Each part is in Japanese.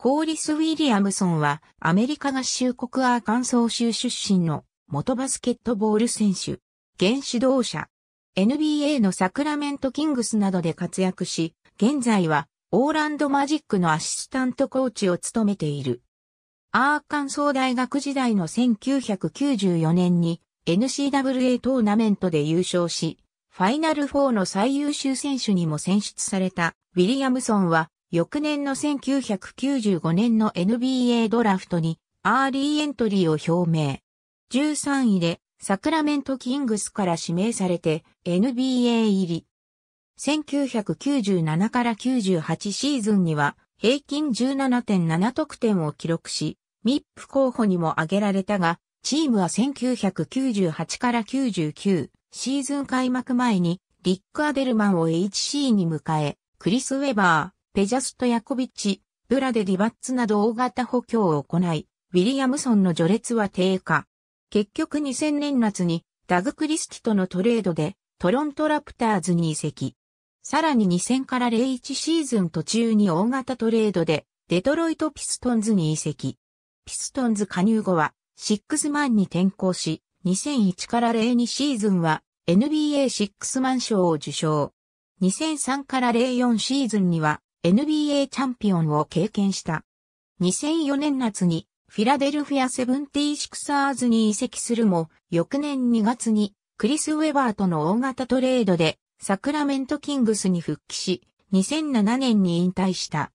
コーリス・ウィリアムソンはアメリカ合衆国アーカンソー州出身の元バスケットボール選手、現指導者、NBA のサクラメント・キングスなどで活躍し、現在はオーランド・マジックのアシスタントコーチを務めている。アーカンソー大学時代の1994年に n c w a トーナメントで優勝し、ファイナル4の最優秀選手にも選出されたウィリアムソンは翌年の1995年の NBA ドラフトにアーリーエントリーを表明。13位でサクラメントキングスから指名されて NBA 入り。1997から98シーズンには平均17.7得点を記録し、ミップ候補にも挙げられたが、チームは1998から99シーズン開幕前にリック・アデルマンを HC に迎え、クリス・ウェバー、ペジャスト・ヤコビッチ、ブラデ・ディバッツなど大型補強を行い、ウィリアムソンの序列は低下。結局2000年夏にダグ・クリスティとのトレードでトロントラプターズに移籍。さらに2000から01シーズン途中に大型トレードでデトロイト・ピストンズに移籍。ピストンズ加入後はシックスマンに転向し、2001から02シーズンは NBA シックスマン賞を受賞。2003から04シーズンには NBA チャンピオンを経験した。2004年夏にフィラデルフィアセブンティーシクサーズに移籍するも、翌年2月にクリス・ウェバーとの大型トレードでサクラメント・キングスに復帰し、2007年に引退した。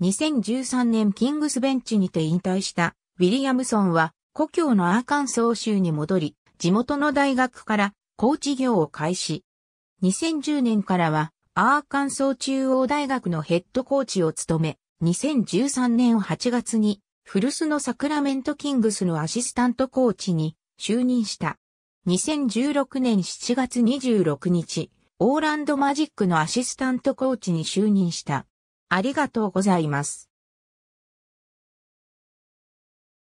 2013年キングスベンチにて引退したウィリアムソンは故郷のアーカンソー州に戻り、地元の大学からコーチ業を開始。2010年からはアーカンソー中央大学のヘッドコーチを務め、2013年8月に古巣のサクラメントキングスのアシスタントコーチに就任した。2016年7月26日、オーランドマジックのアシスタントコーチに就任した。ありがとうございます。